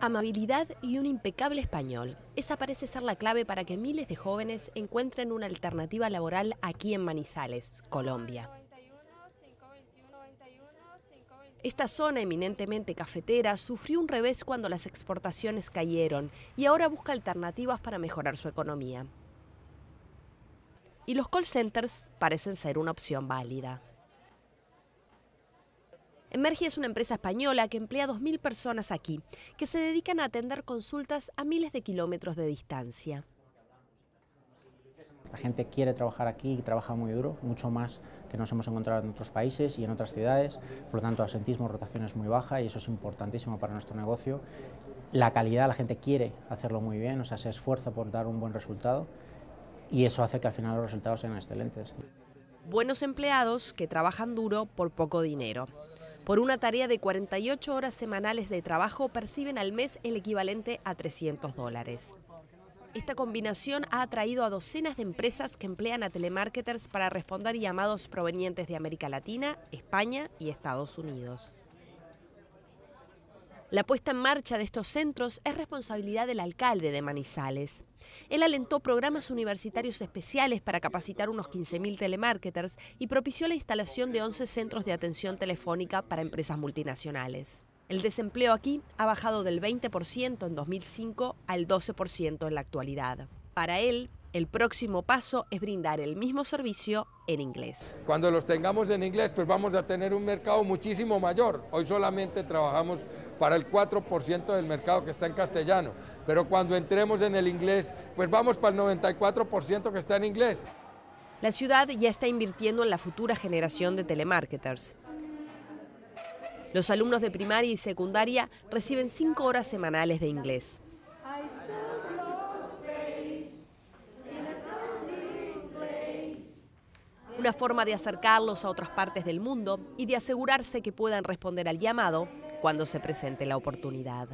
Amabilidad y un impecable español. Esa parece ser la clave para que miles de jóvenes encuentren una alternativa laboral aquí en Manizales, Colombia. Esta zona eminentemente cafetera sufrió un revés cuando las exportaciones cayeron y ahora busca alternativas para mejorar su economía. Y los call centers parecen ser una opción válida. Emergi es una empresa española que emplea 2.000 personas aquí, que se dedican a atender consultas a miles de kilómetros de distancia. La gente quiere trabajar aquí y trabaja muy duro, mucho más que nos hemos encontrado en otros países y en otras ciudades. Por lo tanto, absentismo, rotación es muy baja y eso es importantísimo para nuestro negocio. La calidad, la gente quiere hacerlo muy bien, o sea, se esfuerza por dar un buen resultado y eso hace que al final los resultados sean excelentes. Buenos empleados que trabajan duro por poco dinero. Por una tarea de 48 horas semanales de trabajo perciben al mes el equivalente a 300 dólares. Esta combinación ha atraído a docenas de empresas que emplean a telemarketers para responder llamados provenientes de América Latina, España y Estados Unidos. La puesta en marcha de estos centros es responsabilidad del alcalde de Manizales. Él alentó programas universitarios especiales para capacitar unos 15.000 telemarketers y propició la instalación de 11 centros de atención telefónica para empresas multinacionales. El desempleo aquí ha bajado del 20% en 2005 al 12% en la actualidad. Para él, el próximo paso es brindar el mismo servicio en inglés. Cuando los tengamos en inglés, pues vamos a tener un mercado muchísimo mayor. Hoy solamente trabajamos para el 4% del mercado que está en castellano, pero cuando entremos en el inglés, pues vamos para el 94% que está en inglés. La ciudad ya está invirtiendo en la futura generación de telemarketers. Los alumnos de primaria y secundaria reciben cinco horas semanales de inglés. Una forma de acercarlos a otras partes del mundo y de asegurarse que puedan responder al llamado cuando se presente la oportunidad.